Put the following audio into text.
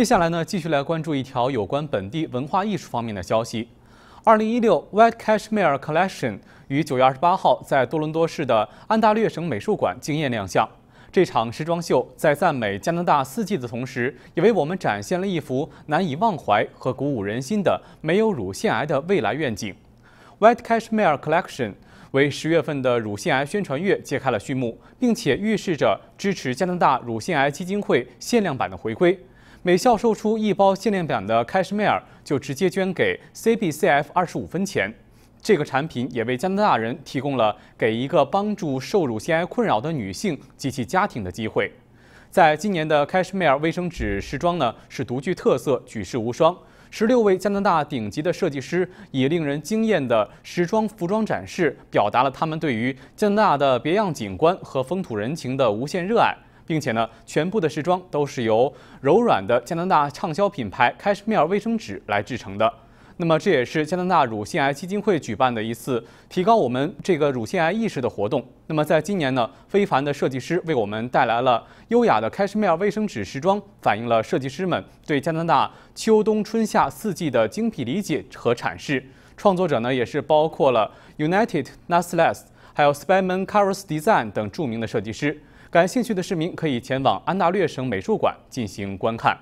接下来呢，继续来关注一条有关本地文化艺术方面的消息。二零一六 White Cashmere Collection 于九月二十八号在多伦多市的安大略省美术馆惊艳亮相。这场时装秀在赞美加拿大四季的同时，也为我们展现了一幅难以忘怀和鼓舞人心的没有乳腺癌的未来愿景。White Cashmere Collection 为十月份的乳腺癌宣传月揭开了序幕，并且预示着支持加拿大乳腺癌基金会限量版的回归。每校售出一包限量版的 Cashmere，就直接捐给 CBCF 二十五分钱。这个产品也为加拿大人提供了给一个帮助受乳腺癌困扰的女性及其家庭的机会。在今年的 Cashmere 卫生纸时装呢，是独具特色、举世无双。十六位加拿大顶级的设计师以令人惊艳的时装服装展示，表达了他们对于加拿大的别样景观和风土人情的无限热爱。并且呢，全部的时装都是由柔软的加拿大畅销品牌 Cashmere 卫生纸来制成的。那么，这也是加拿大乳腺癌基金会举办的一次提高我们这个乳腺癌意识的活动。那么，在今年呢，非凡的设计师为我们带来了优雅的 Cashmere 卫生纸时装，反映了设计师们对加拿大秋冬、春夏四季的精辟理解和阐释。创作者呢，也是包括了 United Nussleas、还有 s p e r m a n Carus Design 等著名的设计师。感兴趣的市民可以前往安大略省美术馆进行观看。